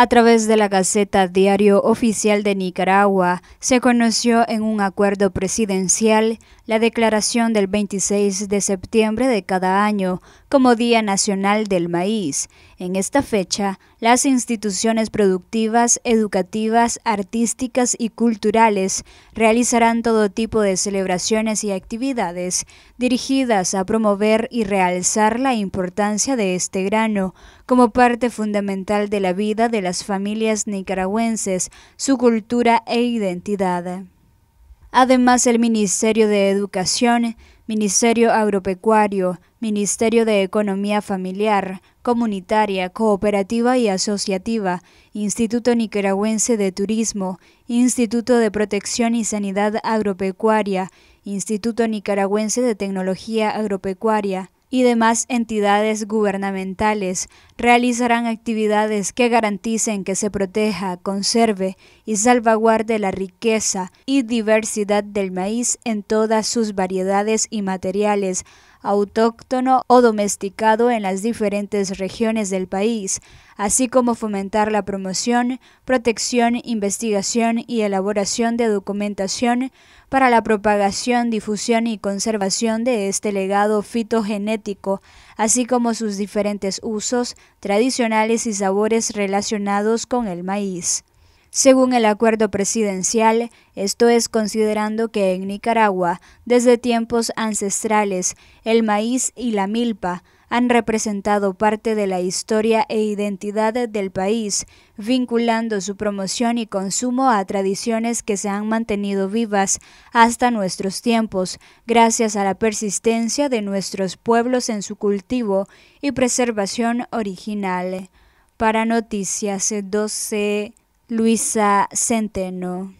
A través de la Gaceta Diario Oficial de Nicaragua, se conoció en un acuerdo presidencial la declaración del 26 de septiembre de cada año como Día Nacional del Maíz. En esta fecha, las instituciones productivas, educativas, artísticas y culturales realizarán todo tipo de celebraciones y actividades dirigidas a promover y realzar la importancia de este grano como parte fundamental de la vida de las familias nicaragüenses, su cultura e identidad. Además, el Ministerio de Educación, Ministerio Agropecuario, Ministerio de Economía Familiar, Comunitaria, Cooperativa y Asociativa, Instituto Nicaragüense de Turismo, Instituto de Protección y Sanidad Agropecuaria, Instituto Nicaragüense de Tecnología Agropecuaria, y demás entidades gubernamentales realizarán actividades que garanticen que se proteja, conserve y salvaguarde la riqueza y diversidad del maíz en todas sus variedades y materiales autóctono o domesticado en las diferentes regiones del país, así como fomentar la promoción, protección, investigación y elaboración de documentación para la propagación, difusión y conservación de este legado fitogenético, así como sus diferentes usos, tradicionales y sabores relacionados con el maíz. Según el acuerdo presidencial, esto es considerando que en Nicaragua, desde tiempos ancestrales, el maíz y la milpa han representado parte de la historia e identidad del país, vinculando su promoción y consumo a tradiciones que se han mantenido vivas hasta nuestros tiempos, gracias a la persistencia de nuestros pueblos en su cultivo y preservación original. Para Noticias 12 Luisa Centeno.